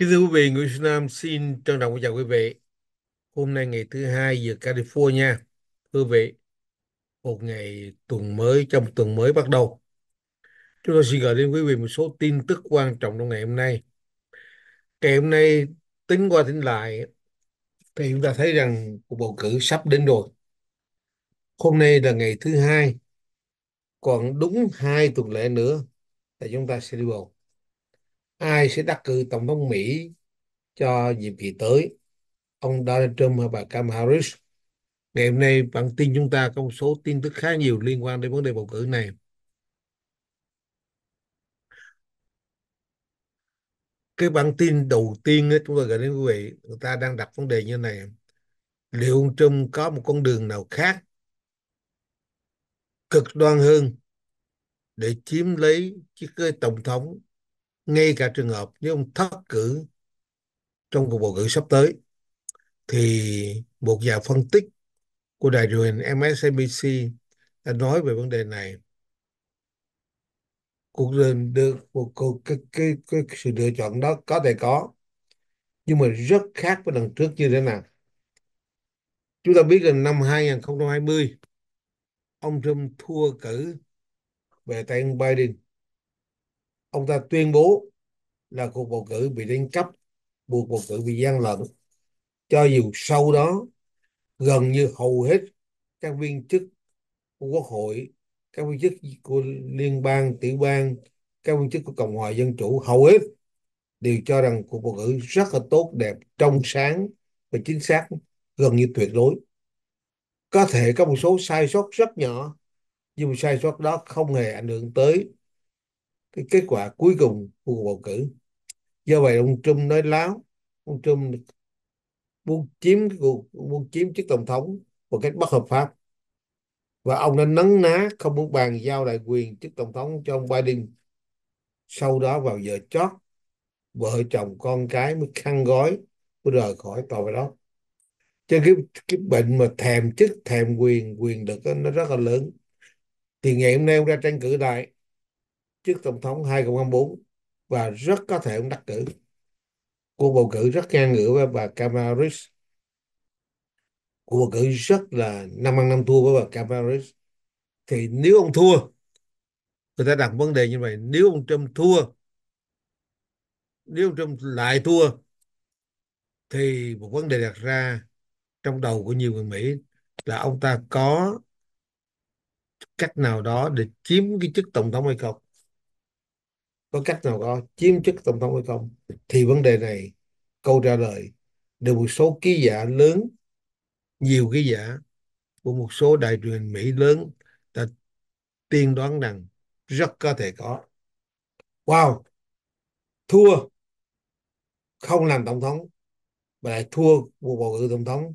Kính thưa quý vị, Nguyễn Xuân Nam xin trân trọng chào quý vị. Hôm nay ngày thứ hai giờ California. Thưa quý vị, một ngày tuần mới trong tuần mới bắt đầu. Chúng tôi xin gửi đến quý vị một số tin tức quan trọng trong ngày hôm nay. Ngày hôm nay tính qua tính lại thì chúng ta thấy rằng cuộc bầu cử sắp đến rồi. Hôm nay là ngày thứ hai, còn đúng hai tuần lễ nữa thì chúng ta sẽ đi bầu ai sẽ đắc cử tổng thống Mỹ cho nhiệm kỳ tới ông Donald Trump hay bà Kamala Harris ngày hôm nay bản tin chúng ta có một số tin tức khá nhiều liên quan đến vấn đề bầu cử này cái bản tin đầu tiên ấy, chúng tôi gửi đến quý vị người ta đang đặt vấn đề như này liệu ông Trump có một con đường nào khác cực đoan hơn để chiếm lấy chiếc ghế tổng thống ngay cả trường hợp nếu ông thất cử trong cuộc bầu cử sắp tới thì một nhà phân tích của đài truyền MSNBC đã nói về vấn đề này cuộc được một cuộc cái, cái, cái sự lựa chọn đó có thể có nhưng mà rất khác với lần trước như thế nào chúng ta biết rằng năm 2020 ông Trump thua cử về tay ông Biden ông ta tuyên bố là cuộc bầu cử bị đánh cắp buộc bầu cử bị gian lận cho dù sau đó gần như hầu hết các viên chức của quốc hội các viên chức của liên bang tiểu bang các viên chức của cộng hòa dân chủ hầu hết đều cho rằng cuộc bầu cử rất là tốt đẹp trong sáng và chính xác gần như tuyệt đối có thể có một số sai sót rất nhỏ nhưng sai sót đó không hề ảnh hưởng tới cái kết quả cuối cùng của cuộc bầu cử do vậy ông Trump nói láo ông Trump muốn chiếm cái cuộc muốn chiếm chức tổng thống một cách bất hợp pháp và ông đã nấn ná không muốn bàn giao đại quyền chức tổng thống cho ông Biden sau đó vào giờ chót vợ chồng con cái mới khăn gói mới rời khỏi tòa đó cho cái cái bệnh mà thèm chức thèm quyền quyền lực nó rất là lớn thì ngày hôm nay ông ra tranh cử lại trước tổng thống 2024 và rất có thể ông đắc cử. Cuộc bầu cử rất ngang ngửa với bà Kamala Harris. Cuộc bầu cử rất là năm ăn năm thua với bà Kamala Harris. Thì nếu ông thua, người ta đặt vấn đề như vậy, nếu ông Trump thua, nếu ông Trump lại thua, thì một vấn đề đặt ra trong đầu của nhiều người Mỹ là ông ta có cách nào đó để chiếm cái chức tổng thống hay không có cách nào đó chiếm chức tổng thống hay không thì vấn đề này câu trả lời được một số ký giả lớn nhiều ký giả của một số đài truyền Mỹ lớn đã tiên đoán rằng rất có thể có wow thua không làm tổng thống và lại thua cuộc bầu cử tổng thống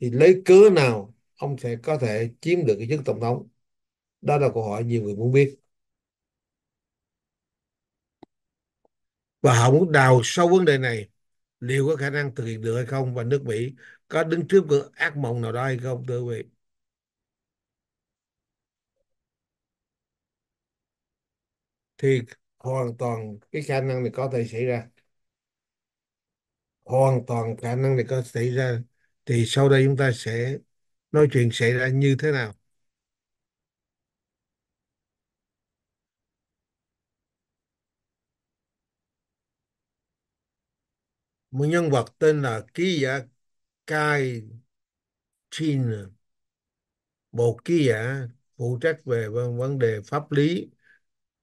thì lấy cớ nào ông sẽ có thể chiếm được cái chức tổng thống đó là câu hỏi nhiều người muốn biết và họ muốn đào sâu vấn đề này liệu có khả năng thực hiện được hay không và nước Mỹ có đứng trước một ác mộng nào đó hay không thưa quý vị thì hoàn toàn cái khả năng này có thể xảy ra hoàn toàn khả năng này có xảy ra thì sau đây chúng ta sẽ nói chuyện xảy ra như thế nào một nhân vật tên là ký giả Kai Chin một ký giả phụ trách về vấn đề pháp lý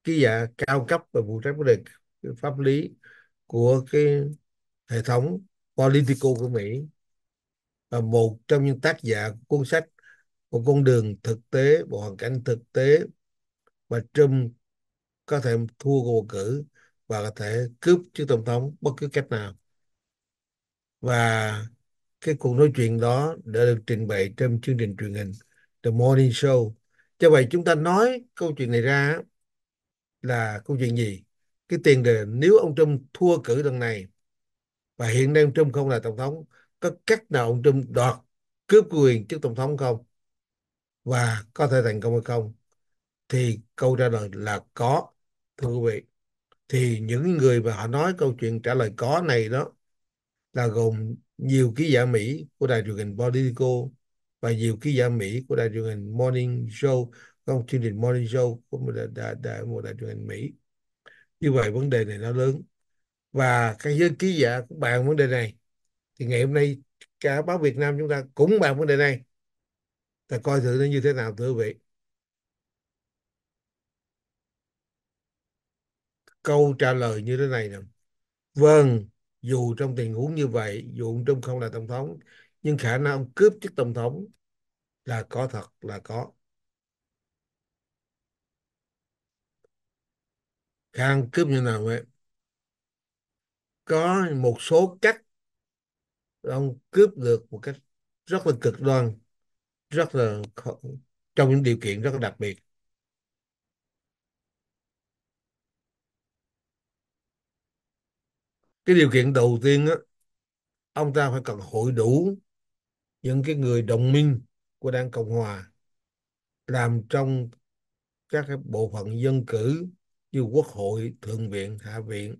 ký giả cao cấp và phụ trách vấn đề pháp lý của cái hệ thống politico của Mỹ và một trong những tác giả của cuốn sách một con đường thực tế một hoàn cảnh thực tế và Trump có thể thua cuộc bầu cử và có thể cướp chức tổng thống bất cứ cách nào và cái cuộc nói chuyện đó đã được trình bày trong chương trình truyền hình The Morning Show. Cho vậy chúng ta nói câu chuyện này ra là câu chuyện gì? Cái tiền đề nếu ông Trump thua cử lần này và hiện nay ông Trump không là tổng thống, có cách nào ông Trump đoạt cướp quyền trước tổng thống không? Và có thể thành công hay không? Thì câu trả lời là có, thưa quý vị. Thì những người mà họ nói câu chuyện trả lời có này đó là gồm nhiều ký giả Mỹ của đài truyền hình Politico và nhiều ký giả Mỹ của đài truyền hình Morning Show, không chương trình Morning Show của một đài, đài, đài, một đài truyền hình Mỹ. Như vậy vấn đề này nó lớn. Và các giới ký giả cũng bàn vấn đề này. Thì ngày hôm nay cả báo Việt Nam chúng ta cũng bàn vấn đề này. Ta coi thử nó như thế nào thưa quý vị. Câu trả lời như thế này nè. Vâng, dù trong tình huống như vậy dù ông Trump không là tổng thống nhưng khả năng ông cướp chức tổng thống là có thật là có khả năng cướp như nào vậy có một số cách ông cướp được một cách rất là cực đoan rất là trong những điều kiện rất là đặc biệt cái điều kiện đầu tiên á ông ta phải cần hội đủ những cái người đồng minh của đảng cộng hòa làm trong các cái bộ phận dân cử như quốc hội thượng viện hạ viện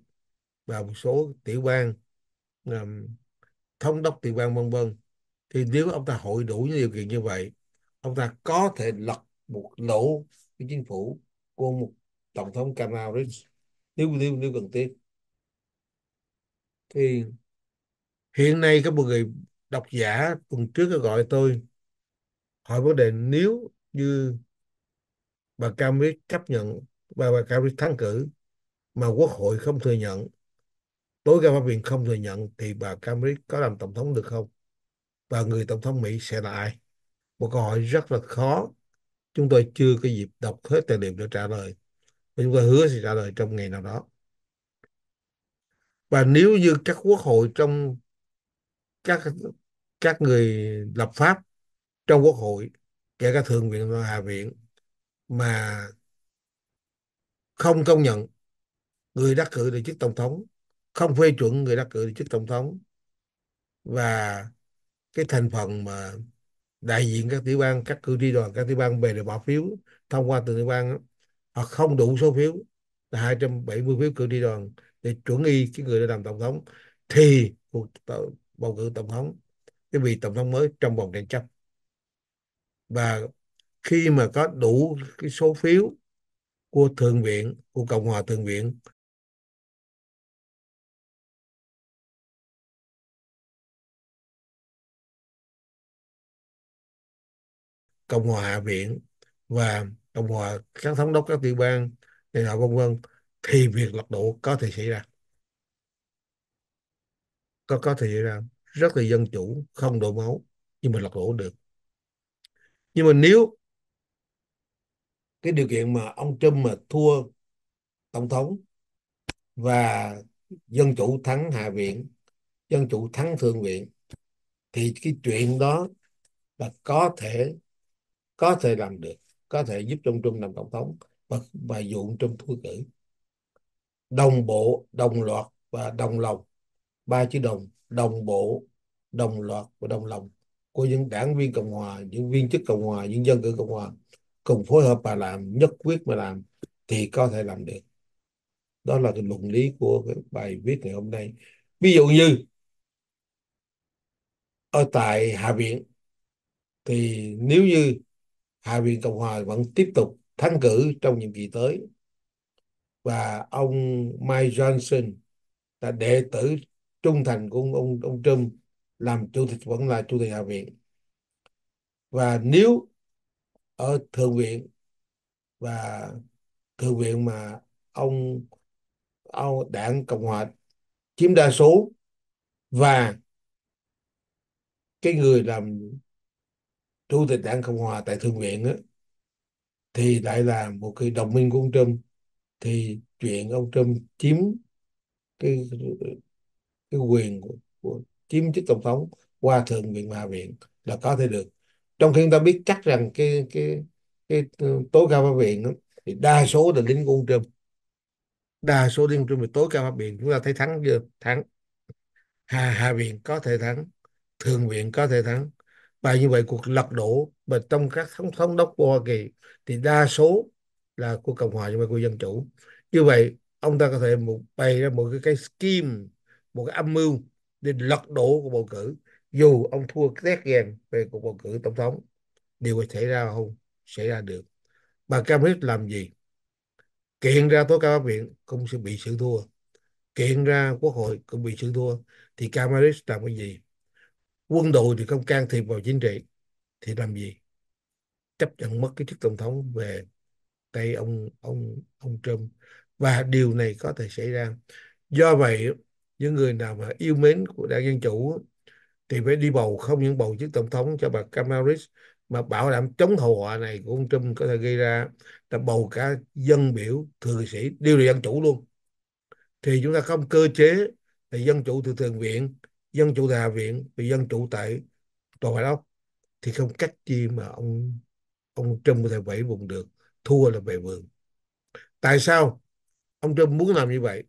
và một số tiểu bang um, thống đốc tiểu bang vân vân thì nếu ông ta hội đủ những điều kiện như vậy ông ta có thể lật một lỗ cái chính phủ của một tổng thống Kamala nếu nếu nếu cần thiết thì hiện nay có một người độc giả tuần trước có gọi tôi hỏi vấn đề nếu như bà Camry chấp nhận bà bà Camry thắng cử mà quốc hội không thừa nhận tối cao pháp viện không thừa nhận thì bà Camry có làm tổng thống được không và người tổng thống Mỹ sẽ là ai một câu hỏi rất là khó chúng tôi chưa có dịp đọc hết tài liệu để trả lời và chúng tôi hứa sẽ trả lời trong ngày nào đó và nếu như các quốc hội trong các các người lập pháp trong quốc hội kể cả thượng viện và hạ viện mà không công nhận người đắc cử để chức tổng thống không phê chuẩn người đắc cử để chức tổng thống và cái thành phần mà đại diện các tiểu bang các cử tri đoàn các tiểu bang về để bỏ phiếu thông qua từng tiểu bang hoặc không đủ số phiếu là 270 phiếu cử tri đoàn để chuẩn y cái người đã làm tổng thống thì cuộc bầu cử tổng thống cái vị tổng thống mới trong vòng tranh chấp và khi mà có đủ cái số phiếu của thượng viện của cộng hòa thượng viện cộng hòa hạ viện và cộng hòa các thống đốc các tiểu bang này nọ vân vân thì việc lật đổ có thể xảy ra có có thể xảy ra rất là dân chủ không đổ máu nhưng mà lật đổ được nhưng mà nếu cái điều kiện mà ông Trump mà thua tổng thống và dân chủ thắng hạ viện dân chủ thắng thượng viện thì cái chuyện đó là có thể có thể làm được có thể giúp ông Trung làm tổng thống và và dụ Trung thua cử đồng bộ đồng loạt và đồng lòng ba chữ đồng đồng bộ đồng loạt và đồng lòng của những đảng viên cộng hòa những viên chức cộng hòa những dân cử cộng hòa cùng phối hợp và làm nhất quyết mà làm thì có thể làm được đó là cái luận lý của cái bài viết ngày hôm nay ví dụ như ở tại hạ viện thì nếu như hạ viện cộng hòa vẫn tiếp tục thắng cử trong nhiệm kỳ tới và ông Mike Johnson là đệ tử trung thành của ông ông, ông Trump làm chủ tịch vẫn là chủ tịch hạ viện và nếu ở thượng viện và thượng viện mà ông ông đảng cộng hòa chiếm đa số và cái người làm chủ tịch đảng cộng hòa tại thượng viện á, thì lại là một cái đồng minh của ông trump thì chuyện ông Trump chiếm cái cái quyền của, của chiếm chức tổng thống qua thượng viện và hạ viện là có thể được trong khi chúng ta biết chắc rằng cái cái cái tối cao pháp viện đó, thì đa số là lính của ông Trump đa số liên trung về tối cao pháp viện chúng ta thấy thắng chưa thắng hạ hạ viện có thể thắng thượng viện có thể thắng và như vậy cuộc lật đổ và trong các thống thống đốc của hoa kỳ thì đa số là của cộng hòa nhưng mà của dân chủ như vậy ông ta có thể một, bày ra một cái, cái scheme một cái âm mưu để lật đổ của bầu cử dù ông thua rét ghen về cuộc bầu cử tổng thống điều có xảy ra không xảy ra được bà cam làm gì kiện ra tối cao pháp viện cũng sẽ bị sự thua kiện ra quốc hội cũng bị sự thua thì Camaris làm cái gì quân đội thì không can thiệp vào chính trị thì làm gì chấp nhận mất cái chức tổng thống về tay ông ông ông Trump và điều này có thể xảy ra do vậy những người nào mà yêu mến của đảng dân chủ thì phải đi bầu không những bầu chức tổng thống cho bà Kamala Harris mà bảo đảm chống hậu họa này của ông Trump có thể gây ra là bầu cả dân biểu thượng nghị sĩ đều là dân chủ luôn thì chúng ta không cơ chế là dân chủ từ thượng viện dân chủ tại hạ viện và dân chủ tại tòa bạch ốc thì không cách chi mà ông ông Trump có thể vẫy vùng được thua là về vườn tại sao ông Trump muốn làm như vậy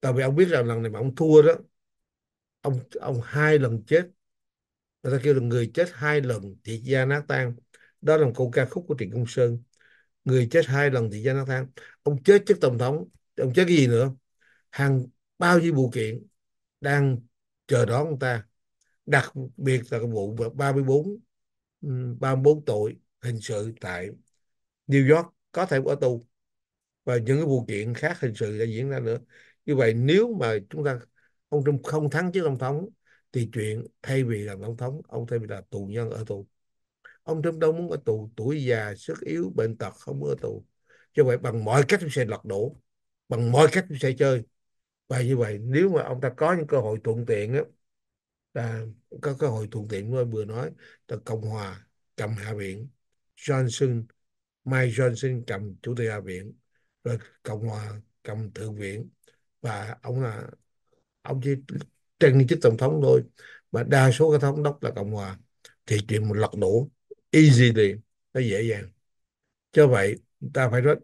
tại vì ông biết rằng lần này mà ông thua đó ông ông hai lần chết người ta kêu là người chết hai lần thì gia nát tan đó là một câu ca khúc của Trịnh Công Sơn người chết hai lần thì gia nát tan ông chết chức tổng thống ông chết cái gì nữa hàng bao nhiêu vụ kiện đang chờ đón ông ta đặc biệt là cái vụ 34 34 ừ, tội hình sự tại New York có thể bỏ tù và những cái vụ kiện khác hình sự đã diễn ra nữa như vậy nếu mà chúng ta ông Trump không thắng trước tổng thống thì chuyện thay vì làm tổng thống ông thay vì là tù nhân ở tù ông Trump đâu muốn ở tù tuổi già sức yếu bệnh tật không muốn ở tù cho vậy bằng mọi cách chúng sẽ lật đổ bằng mọi cách chúng sẽ chơi và như vậy nếu mà ông ta có những cơ hội thuận tiện á là có cơ hội thuận tiện như vừa nói là cộng hòa cầm hạ viện Johnson Mike Johnson cầm chủ tịch hạ viện rồi cộng hòa cầm thượng viện và ông là ông chỉ tranh chức tổng thống thôi và đa số các thống đốc là cộng hòa thì chuyện một lật đổ easy thì nó dễ dàng cho vậy ta phải rất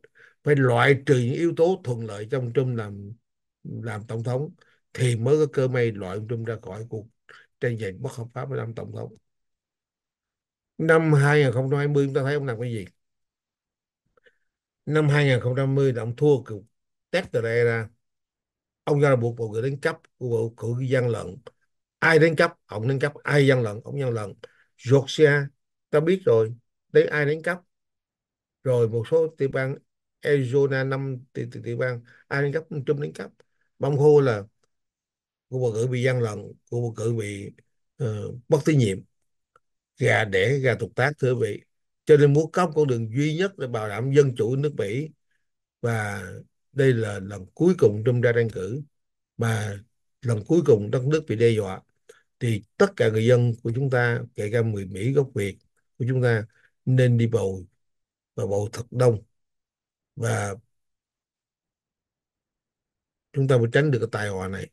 phải loại trừ những yếu tố thuận lợi trong trung làm làm tổng thống thì mới có cơ may loại ông trung ra khỏi cuộc tranh giành bất hợp pháp với năm tổng thống năm 2020 chúng ta thấy ông làm cái gì năm 2020 là ông thua cựu test từ đây ra ông ra buộc bầu cử đánh cấp bầu cử gian lận ai đánh cấp ông đánh cấp ai gian lận ông gian lận Georgia ta biết rồi đấy ai đánh cấp rồi một số tiểu bang Arizona năm tiểu, tiểu, tiểu bang ai đánh cấp Trump đánh cấp bông hô là của bầu cử bị gian lận của bầu cử bị uh, ờ, bất tín nhiệm gà để gà tục tác thưa vị cho nên muốn có con đường duy nhất để bảo đảm dân chủ nước mỹ và đây là lần cuối cùng Trump ra tranh cử mà lần cuối cùng đất nước bị đe dọa thì tất cả người dân của chúng ta kể cả người Mỹ gốc Việt của chúng ta nên đi bầu và bầu thật đông và chúng ta mới tránh được cái tai họa này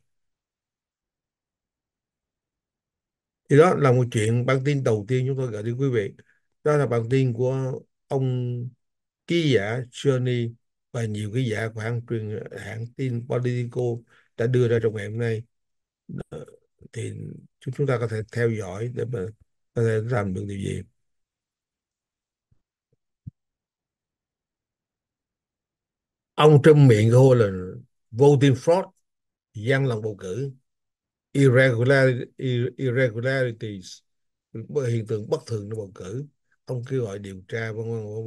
thì đó là một chuyện bản tin đầu tiên chúng tôi gửi đến quý vị đó là bản tin của ông ký giả Johnny và nhiều ký giả của hãng truyền hãng tin Politico đã đưa ra trong ngày hôm nay thì chúng ta có thể theo dõi để mà có thể làm được điều gì ông trong miệng hô là voting fraud gian lận bầu cử irregular, irregularities hiện tượng bất thường trong bầu cử ông cứ gọi điều tra vân vân vân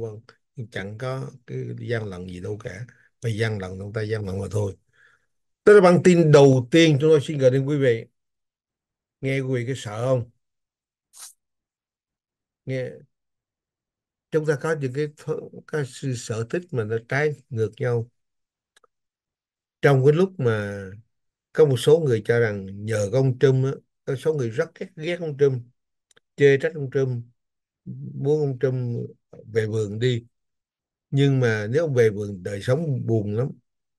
vân chẳng có cái gian lận gì đâu cả mà gian lận chúng ta gian lận mà thôi đó là bản tin đầu tiên chúng tôi xin gửi đến quý vị nghe quý vị cái sợ không nghe chúng ta có những cái, cái sự sở thích mà nó trái ngược nhau trong cái lúc mà có một số người cho rằng nhờ ông Trump á, có số người rất ghét ghét ông Trump chê trách ông Trump muốn ông Trump về vườn đi nhưng mà nếu ông về vườn đời sống buồn lắm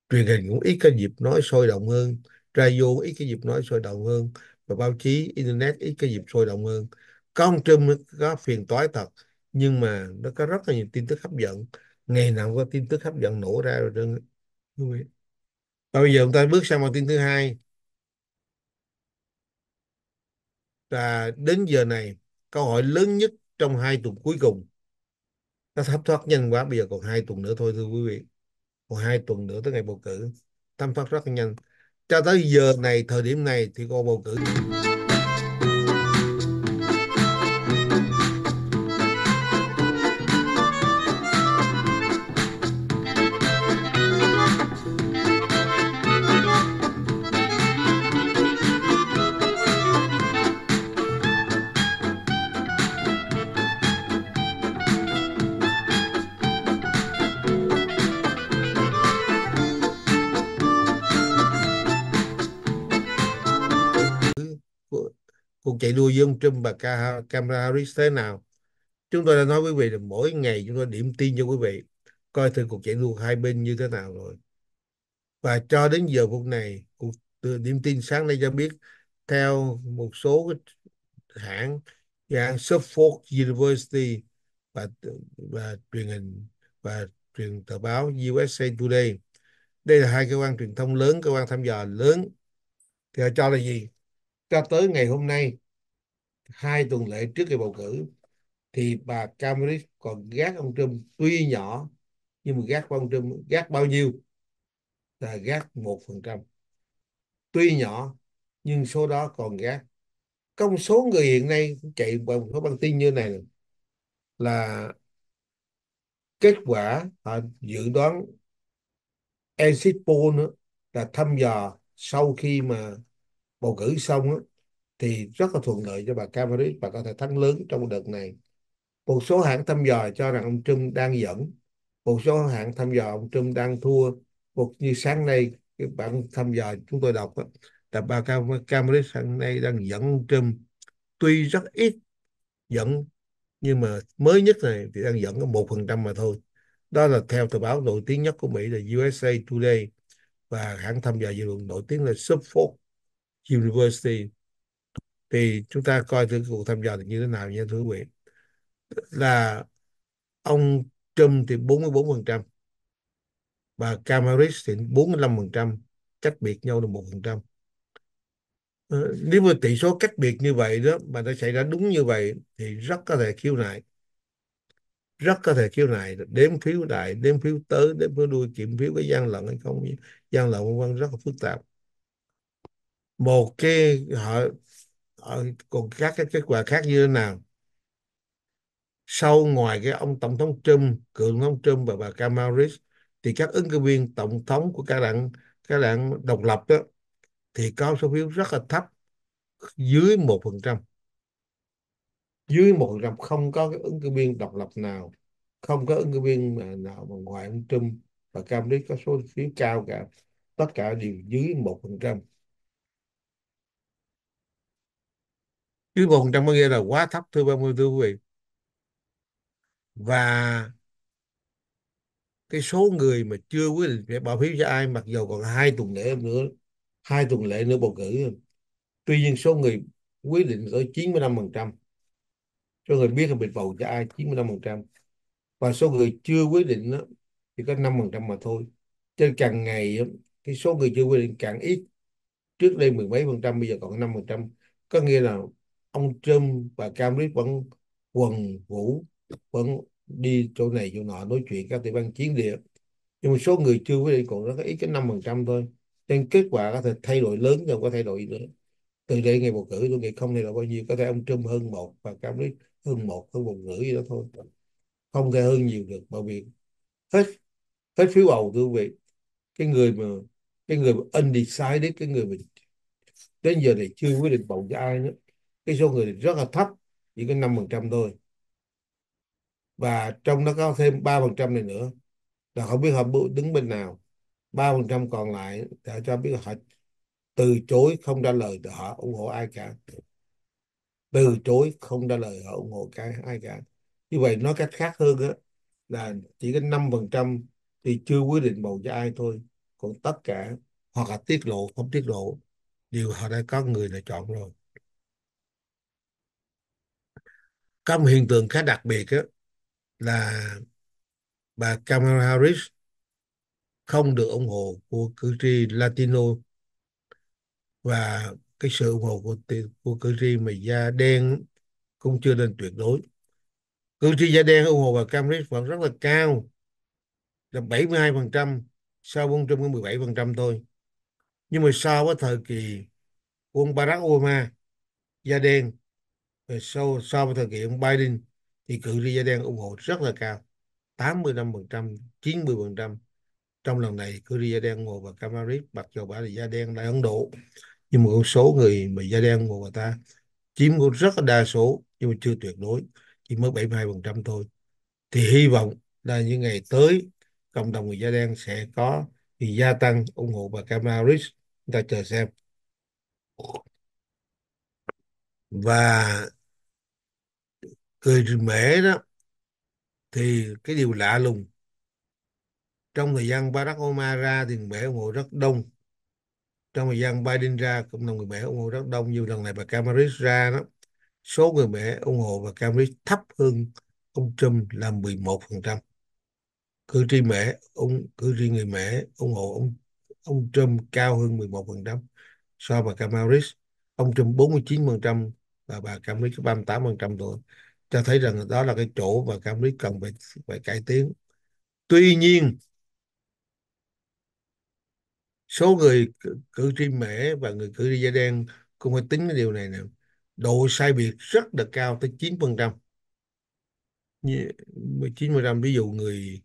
truyền hình cũng ít cái dịp nói sôi động hơn radio ít cái dịp nói sôi động hơn và báo chí internet ít cái dịp sôi động hơn có ông Trump có phiền toái thật nhưng mà nó có rất là nhiều tin tức hấp dẫn ngày nào có tin tức hấp dẫn nổ ra rồi trơn và bây giờ chúng ta bước sang một tin thứ hai là đến giờ này câu hỏi lớn nhất trong hai tuần cuối cùng nó thấm thoát nhanh quá bây giờ còn hai tuần nữa thôi thưa quý vị còn hai tuần nữa tới ngày bầu cử thấm thoát rất nhanh cho tới giờ này thời điểm này thì cô bầu cử chạy đua với ông Trump và Kamala Harris thế nào chúng tôi đã nói với quý vị là mỗi ngày chúng tôi điểm tin cho quý vị coi thử cuộc chạy đua hai bên như thế nào rồi và cho đến giờ phút này cuộc điểm tin sáng nay cho biết theo một số hãng hãng Suffolk University và và truyền hình và truyền tờ báo USA Today đây là hai cơ quan truyền thông lớn cơ quan thăm dò lớn thì họ cho là gì cho tới ngày hôm nay hai tuần lễ trước kỳ bầu cử thì bà Kamala còn gác ông Trump tuy nhỏ nhưng mà gác ông Trump gác bao nhiêu là gác một phần trăm tuy nhỏ nhưng số đó còn gác công số người hiện nay chạy bằng một số băng tin như này là kết quả họ dự đoán exit poll nữa là thăm dò sau khi mà bầu cử xong đó, thì rất là thuận lợi cho bà Camarit và có thể thắng lớn trong đợt này. Một số hãng thăm dò cho rằng ông Trump đang dẫn, một số hãng thăm dò ông Trump đang thua. Một như sáng nay cái bản thăm dò chúng tôi đọc là bà Camarit sáng nay đang dẫn ông Trump tuy rất ít dẫn nhưng mà mới nhất này thì đang dẫn có một phần trăm mà thôi. Đó là theo tờ báo nổi tiếng nhất của Mỹ là USA Today và hãng tham gia dư luận nổi tiếng là Suffolk University thì chúng ta coi thử cuộc thăm dò thì như thế nào nha thưa quý vị là ông Trump thì 44% và Kamala thì 45% cách biệt nhau được một phần trăm ờ, nếu mà tỷ số cách biệt như vậy đó mà nó xảy ra đúng như vậy thì rất có thể khiêu nại rất có thể khiêu nại đếm phiếu đại đếm phiếu tới đếm phiếu đuôi kiểm phiếu cái gian lận hay không gian lận vân vân rất là phức tạp một cái họ Ờ, còn các cái kết quả khác như thế nào sau ngoài cái ông tổng thống Trump cựu tổng thống Trump và bà Kamala Harris thì các ứng cử viên tổng thống của các đảng các đảng độc lập đó thì có số phiếu rất là thấp dưới một phần trăm dưới một phần trăm không có cái ứng cử viên độc lập nào không có ứng cử viên nào mà ngoài ông Trump và Cam Harris có số phiếu cao cả tất cả đều dưới một phần trăm chín mươi phần trăm có nghĩa là quá thấp thưa ba mươi thưa quý vị và cái số người mà chưa quyết định sẽ bỏ phiếu cho ai mặc dù còn hai tuần lễ nữa hai tuần lễ nữa bầu cử tuy nhiên số người quyết định tới 95 phần trăm số người biết là bị bầu cho ai 95 phần trăm và số người chưa quyết định đó, chỉ có 5 phần trăm mà thôi trên càng ngày cái số người chưa quyết định càng ít trước đây mười mấy phần trăm bây giờ còn 5 phần trăm có nghĩa là ông Trump và Cambridge vẫn quần vũ vẫn đi chỗ này chỗ nọ nói chuyện các tiểu bang chiến địa nhưng mà số người chưa quyết định còn rất ít cái năm phần trăm thôi nên kết quả có thể thay đổi lớn nhưng có thay đổi nữa từ đây ngày bầu cử tôi nghĩ không thay đổi bao nhiêu có thể ông Trump hơn một và Cambridge hơn một hơn một nửa gì đó thôi không thể hơn nhiều được bởi vì hết hết phiếu bầu thưa quý vị cái người mà cái người mà undecided cái người mà đến giờ này chưa quyết định bầu cho ai nữa cái số người rất là thấp chỉ có 5% thôi và trong đó có thêm 3% này nữa là không biết họ đứng bên nào 3% còn lại đã cho biết họ từ chối không trả lời họ ủng hộ ai cả từ chối không trả lời họ ủng hộ cái ai cả như vậy nói cách khác hơn đó, là chỉ có 5% thì chưa quyết định bầu cho ai thôi còn tất cả hoặc là tiết lộ không tiết lộ đều họ đã có người lựa chọn rồi có một hiện tượng khá đặc biệt đó, là bà Kamala Harris không được ủng hộ của cử tri Latino và cái sự ủng hộ của, của cử tri mà da đen cũng chưa nên tuyệt đối cử tri da đen ủng hộ bà Kamala Harris vẫn rất là cao là 72% sau 417% thôi nhưng mà so với thời kỳ của ông Barack Obama da đen sau sau một thời ông Biden thì cử tri da đen ủng hộ rất là cao 85% 90% trong lần này cử tri da đen ngồi vào bà Kamala Harris mặc dù bà là da đen là Ấn Độ nhưng mà con số người mà da đen ngồi vào ta chiếm cũng rất là đa số nhưng mà chưa tuyệt đối chỉ mới 72% thôi thì hy vọng là những ngày tới cộng đồng người da đen sẽ có thì gia tăng ủng hộ bà Kamala chúng ta chờ xem và người Mễ đó thì cái điều lạ lùng trong thời gian Barack Obama ra thì người Mễ ủng hộ rất đông trong thời gian Biden ra cũng là người Mễ ủng hộ rất đông như lần này bà Kamala ra đó số người mẹ ủng hộ bà Camaris thấp hơn ông Trump là 11% cử tri mẹ ông cử tri người mẹ ủng hộ ông ông Trump cao hơn 11% so với bà Camaris ông Trump 49% và bà Camaris 38% thôi cho thấy rằng đó là cái chỗ mà cam lý cần phải phải cải tiến tuy nhiên số người cử, tri mễ và người cử tri da đen cũng phải tính cái điều này nè độ sai biệt rất là cao tới 9 phần trăm 9 phần trăm ví dụ người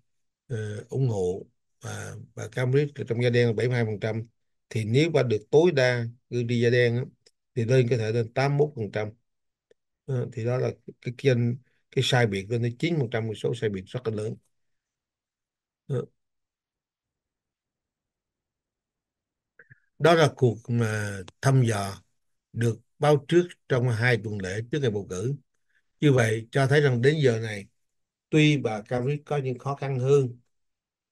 uh, ủng hộ và, và Cam Cambridge trong da đen là 72 phần trăm thì nếu mà được tối đa cử tri da đen thì lên có thể lên 81 phần trăm Ờ, thì đó là cái cái cái sai biệt lên tới chín một trăm số sai biệt rất là lớn Ờ, đó là cuộc mà thăm dò được báo trước trong hai tuần lễ trước ngày bầu cử như vậy cho thấy rằng đến giờ này tuy bà Cambridge có những khó khăn hơn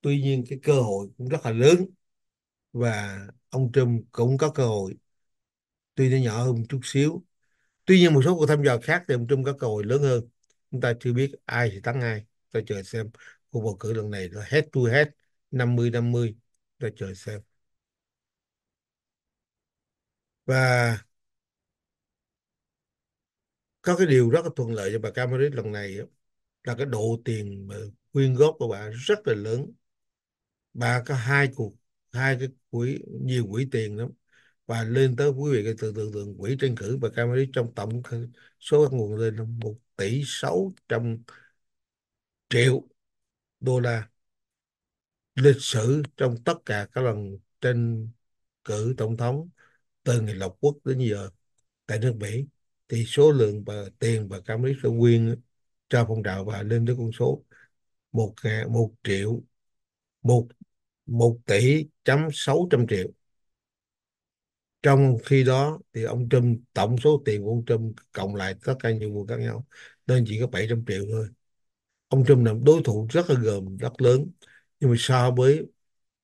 tuy nhiên cái cơ hội cũng rất là lớn và ông Trump cũng có cơ hội tuy nó nhỏ hơn một chút xíu tuy nhiên một số cuộc thăm dò khác thì ông các có cơ hội lớn hơn chúng ta chưa biết ai sẽ thắng ai ta chờ xem cuộc bầu cử lần này là head to head 50 50 ta chờ xem và có cái điều rất là thuận lợi cho bà Camarit lần này là cái độ tiền mà quyên góp của bà rất là lớn bà có hai cuộc hai cái quỹ nhiều quỹ tiền lắm và lên tới quý vị cái tưởng tượng quỹ tranh cử và Campuchia trong tổng số nguồn lên là một tỷ sáu trăm triệu đô la lịch sử trong tất cả các lần tranh cử tổng thống từ ngày lập quốc đến giờ tại nước Mỹ thì số lượng và tiền và cam kết sẽ quyên cho phong trào và lên tới con số một một triệu một một tỷ chấm sáu trăm triệu trong khi đó thì ông Trump tổng số tiền của ông Trump cộng lại tất cả những nguồn khác nhau nên chỉ có 700 triệu thôi ông Trump làm đối thủ rất là gồm rất lớn nhưng mà so với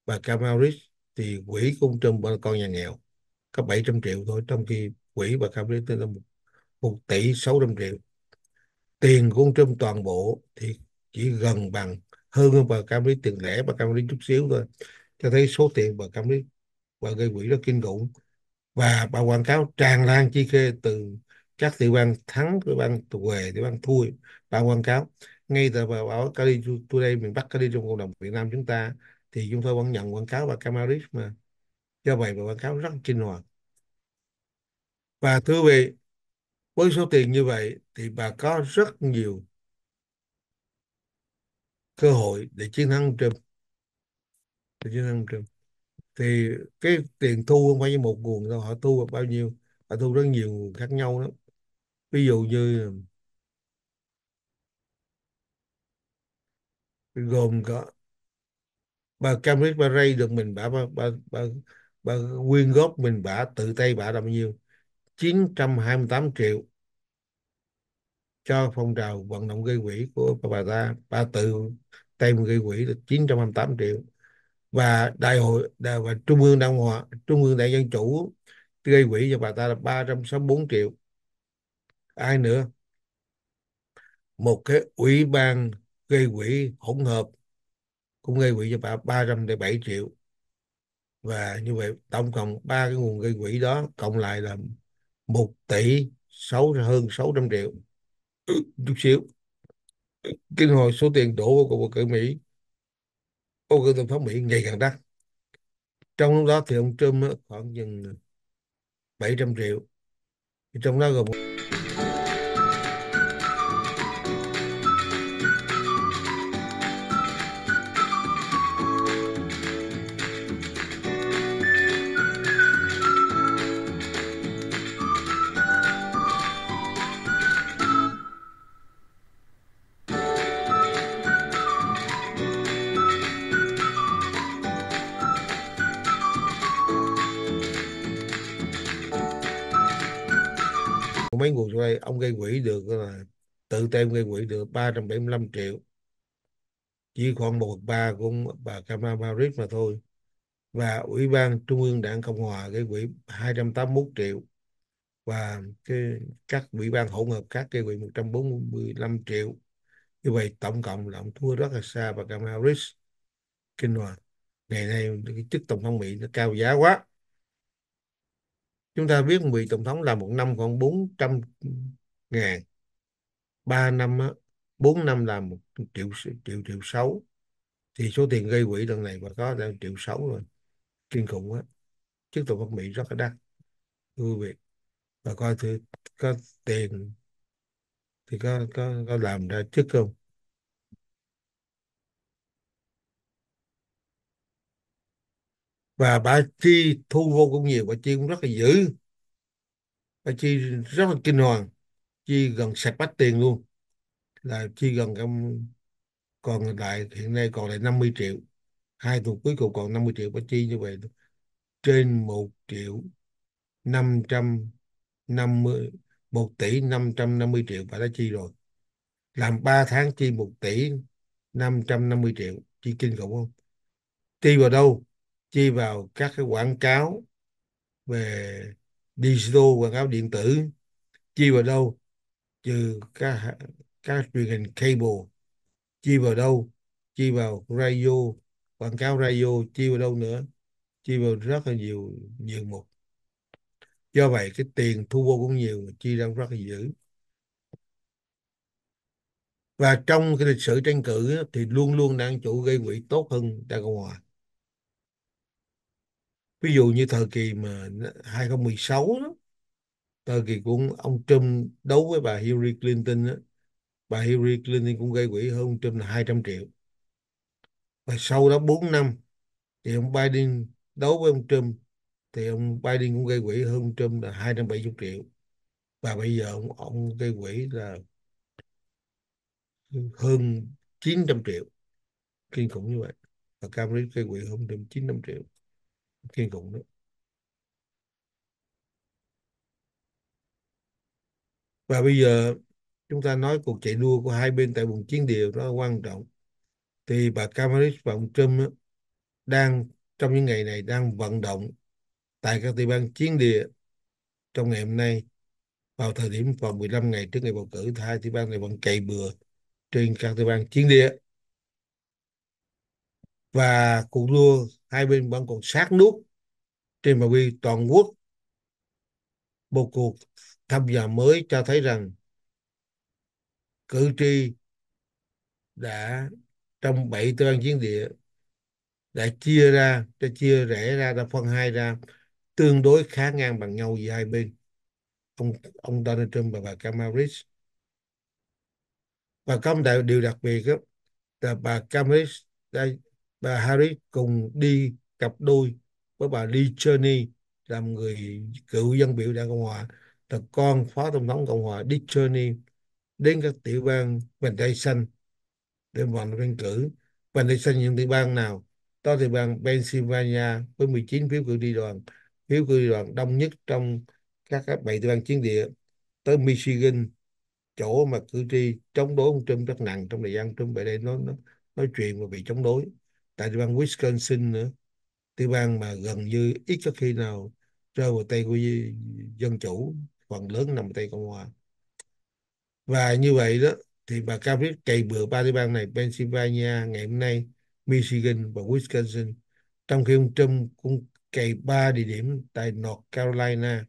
bà Kamala Harris thì quỹ của ông Trump là con nhà nghèo có 700 triệu thôi trong khi quỹ bà Kamala Harris là một, một tỷ 600 triệu tiền của ông Trump toàn bộ thì chỉ gần bằng hơn hơn bà Kamala tiền lẻ bà Kamala chút xíu thôi cho thấy số tiền bà Kamala Harris bà gây quỹ rất kinh khủng và bà quảng cáo tràn lan chi khê từ các tiểu bang thắng tiểu bang huệ tiểu bang thui bà quảng cáo ngay từ vào báo Cali Today miền Bắc Cali trong cộng đồng Việt Nam chúng ta thì chúng tôi vẫn nhận quảng cáo bà Camaris mà do vậy bà quảng cáo rất kinh hoàng và thưa vị với số tiền như vậy thì bà có rất nhiều cơ hội để chiến thắng Trump để chiến thắng Trump thì cái tiền thu không phải như một nguồn đâu họ thu bao nhiêu họ thu rất nhiều nguồn khác nhau lắm ví dụ như gồm có bà Cambridge bà Ray được mình bả bà, bà, bà bà quyên góp mình bả tự tay bả là bao nhiêu 928 triệu cho phong trào vận động gây quỹ của bà, bà ta bà tự tay mình gây quỹ là 928 triệu và đại hội đại, và trung ương đảng hòa trung ương đảng dân chủ gây quỹ cho bà ta là 364 triệu ai nữa một cái ủy ban gây quỹ hỗn hợp cũng gây quỹ cho bà 307 triệu và như vậy tổng cộng ba cái nguồn gây quỹ đó cộng lại là 1 tỷ 6 hơn 600 triệu chút xíu kinh hồi số tiền đổ vào cuộc bầu cử Mỹ ô cựu tổng thống Mỹ ngày càng đắt trong lúc đó thì ông Trump khoảng chừng 700 à, triệu trong đó gồm tay ông gây quỹ được là tự tay gây quỹ được 375 triệu chỉ khoảng một ba của bà Kamala Harris mà thôi và ủy ban trung ương đảng cộng hòa gây quỹ 281 triệu và cái các ủy ban hỗn hợp khác gây quỹ 145 triệu như vậy tổng cộng là ông thua rất là xa bà Kamala Harris kinh hoàng ngày nay cái chức tổng thống mỹ nó cao giá quá chúng ta biết vị tổng thống là một năm khoảng 400 ngàn ba năm bốn năm là một triệu triệu triệu sáu thì số tiền gây quỹ lần này mà có là triệu sáu rồi kinh khủng quá chứ tổng thống Mỹ rất là đắt thưa quý vị và coi thử có tiền thì có có có làm ra trước không và bà chi thu vô cũng nhiều bà chi cũng rất là dữ bà chi rất là kinh hoàng chi gần sạch bách tiền luôn là chi gần còn lại hiện nay còn lại 50 triệu hai tuần cuối cùng còn 50 triệu bà chi như vậy trên 1 triệu 550 1 tỷ 550 triệu bà đã chi rồi làm 3 tháng chi 1 tỷ 550 triệu chi kinh khủng không chi vào đâu chi vào các cái quảng cáo về digital quảng cáo điện tử chi vào đâu trừ các các truyền hình cable chi vào đâu chi vào radio quảng cáo radio chi vào đâu nữa chi vào rất là nhiều nhiều mục do vậy cái tiền thu vô cũng nhiều mà chi ra rất là dữ và trong cái lịch sử tranh cử thì luôn luôn đảng chủ gây quỹ tốt hơn đảng cộng hòa ví dụ như thời kỳ mà 2016 đó thời kỳ của ông Trump đấu với bà Hillary Clinton đó, bà Hillary Clinton cũng gây quỹ hơn ông Trump là 200 triệu và sau đó 4 năm thì ông Biden đấu với ông Trump thì ông Biden cũng gây quỹ hơn ông Trump là 270 triệu và bây giờ ông, ông gây quỹ là hơn 900 triệu kinh khủng như vậy và Cambridge gây quỹ hơn Trump 900 triệu kiên cũng nữa và bây giờ chúng ta nói cuộc chạy đua của hai bên tại vùng chiến địa nó quan trọng thì bà Kamala và ông Trump đang trong những ngày này đang vận động tại các địa bàn chiến địa trong ngày hôm nay vào thời điểm vào 15 ngày trước ngày bầu cử hai tiểu bang này vẫn cày bừa trên các tiểu bang chiến địa và cuộc đua hai bên vẫn còn sát nút trên phạm vi toàn quốc một cuộc thăm dò mới cho thấy rằng cử tri đã trong bảy tư ban chiến địa đã chia ra đã chia rẽ ra đã phân hai ra tương đối khá ngang bằng nhau giữa hai bên ông ông Donald Trump và bà Kamala và có một điều đặc biệt đó, là bà Kamala Harris đã bà Harry cùng đi cặp đôi với bà Lee Cheney làm người cựu dân biểu đảng Cộng hòa là con phó tổng thống Cộng hòa Dick Cheney đến các tiểu bang Van tay xanh để vận tranh cử Van tay xanh những tiểu bang nào đó thì bang Pennsylvania với 19 phiếu cử tri đoàn phiếu cử tri đoàn đông nhất trong các bảy tiểu bang chiến địa tới Michigan chỗ mà cử tri chống đối ông Trump rất nặng trong thời gian Trump về đây nó, nó nói chuyện và bị chống đối tại bang Wisconsin nữa tiểu bang mà gần như ít có khi nào rơi vào tay của dân chủ phần lớn nằm tay cộng hòa và như vậy đó thì bà cao cày bừa ba tiểu bang này Pennsylvania ngày hôm nay Michigan và Wisconsin trong khi ông Trump cũng cày ba địa điểm tại North Carolina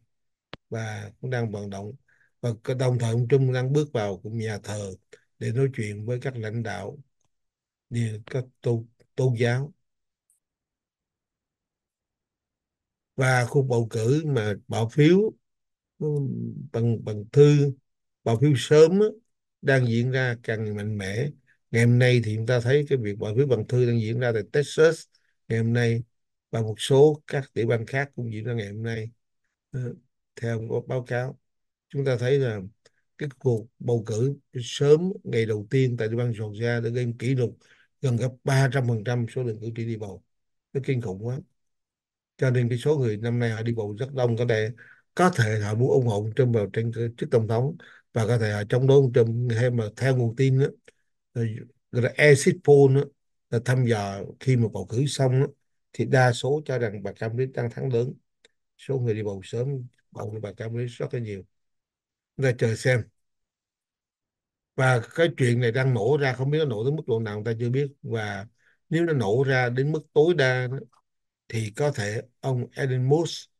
và cũng đang vận động và đồng thời ông Trump đang bước vào cũng nhà thờ để nói chuyện với các lãnh đạo như các tôn tôn giáo và cuộc bầu cử mà bỏ phiếu ừ, bằng bằng thư bỏ phiếu sớm đang diễn ra càng mạnh mẽ ngày hôm nay thì chúng ta thấy cái việc bỏ phiếu bằng thư đang diễn ra tại Texas ngày hôm nay và một số các tiểu bang khác cũng diễn ra ngày hôm nay ờ, theo báo cáo chúng ta thấy là cái cuộc bầu cử sớm ngày đầu tiên tại tiểu bang Georgia đã gây kỷ lục gần gấp 300% số lượng cử tri đi bầu nó kinh khủng quá cho nên cái số người năm nay họ đi bầu rất đông có thể có thể họ muốn ủng hộ ông Trump vào trên chức tổng thống và có thể họ chống đối ông Trump hay mà theo nguồn tin đó, gọi là exit poll đó, là thăm dò khi mà bầu cử xong đó, thì đa số cho rằng bà Cam đang thắng lớn số người đi bầu sớm bầu bà Cam rất là nhiều chúng ta chờ xem và cái chuyện này đang nổ ra không biết nó nổ tới mức độ nào người ta chưa biết và nếu nó nổ ra đến mức tối đa thì có thể ông Elon Musk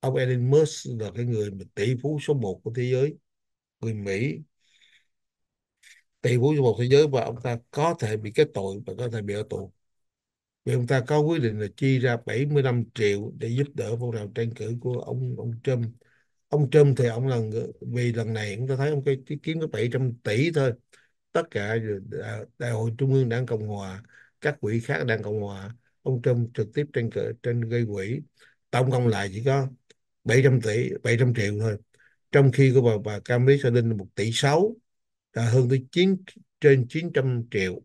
ông Elon Musk là cái người mà tỷ phú số 1 của thế giới người Mỹ tỷ phú số 1 thế giới và ông ta có thể bị cái tội và có thể bị ở tù vì ông ta có quyết định là chi ra 75 triệu để giúp đỡ phong trào tranh cử của ông ông Trump ông Trump thì ông lần vì lần này chúng ta thấy ông cái, cái kiếm có 700 tỷ thôi tất cả à, đại, hội trung ương đảng cộng hòa các quỹ khác đảng cộng hòa ông Trump trực tiếp trên cỡ trên gây quỹ tổng cộng lại chỉ có 700 tỷ 700 triệu thôi trong khi của bà bà Camry Sa Đinh một tỷ sáu là hơn tới chín trên 900 triệu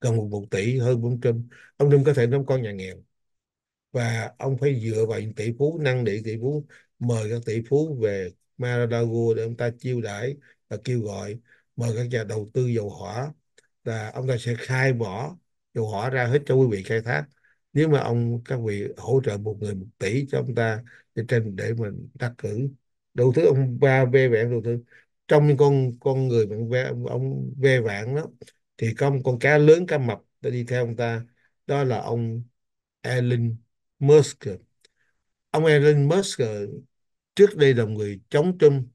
gần một, một tỷ hơn ông Trump ông Trump có thể đóng con nhà nghèo và ông phải dựa vào những tỷ phú năng địa tỷ phú mời các tỷ phú về mar để ông ta chiêu đãi và kêu gọi mời các nhà đầu tư dầu hỏa là ông ta sẽ khai bỏ dầu hỏa ra hết cho quý vị khai thác nếu mà ông các vị hỗ trợ một người một tỷ cho ông ta để trình để mình đặt cử đầu thứ ông ba ve vẹn đầu thứ trong những con con người mà ông, ông ve vạn đó thì có một con cá lớn cá mập đã đi theo ông ta đó là ông Elon Musk ông Elon Musk trước đây là người chống Trump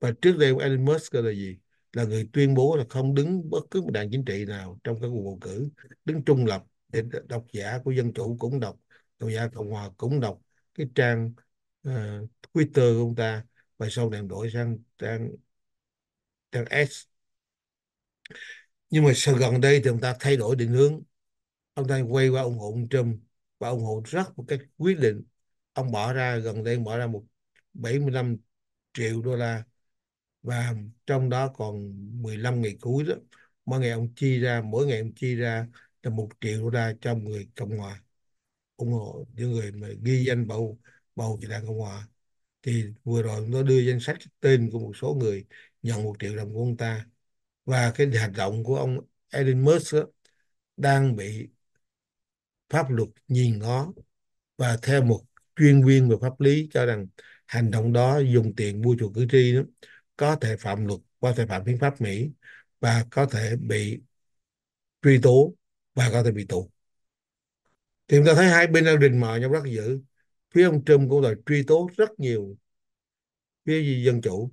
và trước đây ông Elon Musk là gì là người tuyên bố là không đứng bất cứ một đảng chính trị nào trong các cuộc bầu cử đứng trung lập để độc giả của dân chủ cũng đọc độc giả cộng hòa cũng đọc cái trang uh, Twitter của ông ta và sau này đổi sang trang trang S nhưng mà sự gần đây thì ông ta thay đổi định hướng ông ta quay qua ủng hộ ông Trump và ủng hộ rất một cách quyết định ông bỏ ra gần đây bỏ ra một 75 triệu đô la và trong đó còn 15 ngày cuối đó mỗi ngày ông chi ra mỗi ngày ông chi ra là một triệu đô la cho người cộng hòa ủng hộ những người mà ghi danh bầu bầu cho đảng cộng hòa thì vừa rồi nó đưa danh sách tên của một số người nhận một triệu đồng của ông ta và cái hành động của ông Elon Musk đó, đang bị pháp luật nhìn ngó và theo một chuyên viên về pháp lý cho rằng hành động đó dùng tiền mua chuộc cử tri đó, có thể phạm luật có thể phạm hiến pháp Mỹ và có thể bị truy tố và có thể bị tù thì chúng ta thấy hai bên đang rình mò nhau rất dữ phía ông Trump cũng đòi truy tố rất nhiều phía dân chủ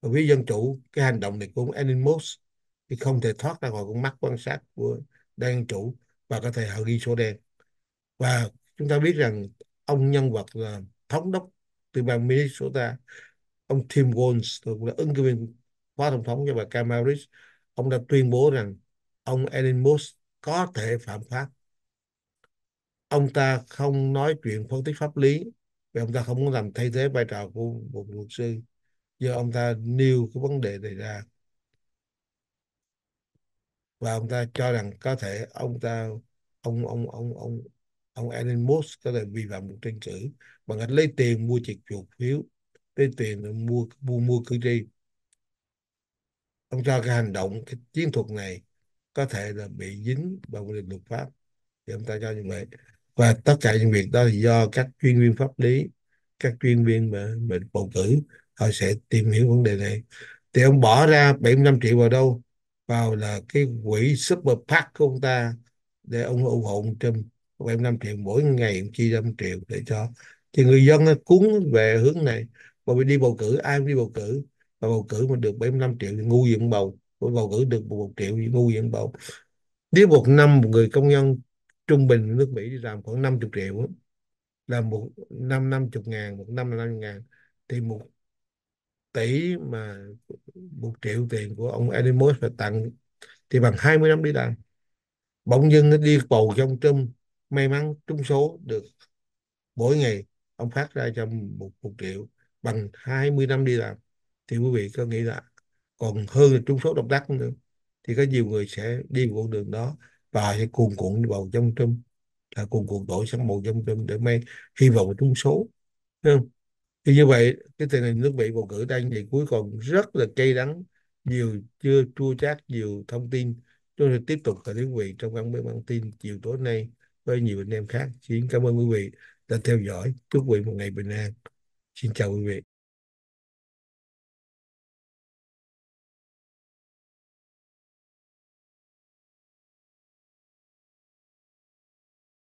và phía dân chủ cái hành động này cũng animus thì không thể thoát ra khỏi con mắt quan sát của đa chủ và có thể họ ghi số đen và chúng ta biết rằng ông nhân vật là thống đốc từ bang Minnesota ông Tim Walz thuộc là ứng cử viên phó tổng thống cho bà Kamala Harris ông đã tuyên bố rằng ông Elon Musk có thể phạm pháp ông ta không nói chuyện phân tích pháp lý vì ông ta không muốn làm thay thế vai trò của một luật sư do ông ta nêu cái vấn đề này ra và ông ta cho rằng có thể ông ta ông ông ông ông ông Elon Musk có thể vi phạm cuộc tranh cử bằng cách lấy tiền mua chiếc chuột phiếu lấy tiền mua mua mua cử tri ông cho cái hành động cái chiến thuật này có thể là bị dính vào quy định luật pháp thì ông ta cho như vậy và tất cả những việc đó là do các chuyên viên pháp lý các chuyên viên mà mình bầu cử họ sẽ tìm hiểu vấn đề này thì ông bỏ ra 75 triệu vào đâu vào là cái quỹ super PAC của ông ta để ông ủng hộ ông Trump của em 5 triệu mỗi ngày em chia 5 triệu để cho thì người dân cuốn về hướng này bởi vì đi bầu cử ai cũng đi bầu cử và bầu cử mà được 75 triệu thì ngu gì bầu Bởi bầu cử được một triệu thì ngu gì bầu nếu một năm một người công nhân trung bình nước Mỹ đi làm khoảng 50 triệu là một năm năm chục ngàn một năm là năm ngàn thì một tỷ mà một triệu tiền của ông Elon Musk phải tặng thì bằng 20 năm đi làm bỗng dưng nó đi bầu cho ông Trump may mắn trúng số được mỗi ngày ông phát ra cho một, một triệu bằng 20 năm đi làm thì quý vị có nghĩ là còn hơn là trúng số độc đắc nữa thì có nhiều người sẽ đi con đường đó và sẽ cuồn cuộn vào trong trung là cuồn cuộn đổi sang một trong trung để may hy vọng trúng số không? thì như vậy cái tình hình nước mỹ bầu cử đang vậy cuối còn rất là cay đắng nhiều chưa chua chát nhiều thông tin chúng tôi tiếp tục gửi đến quý vị trong văn bản tin chiều tối nay với nhiều anh em khác. Xin cảm ơn quý vị đã theo dõi. Chúc quý vị một ngày bình an. Xin chào quý vị.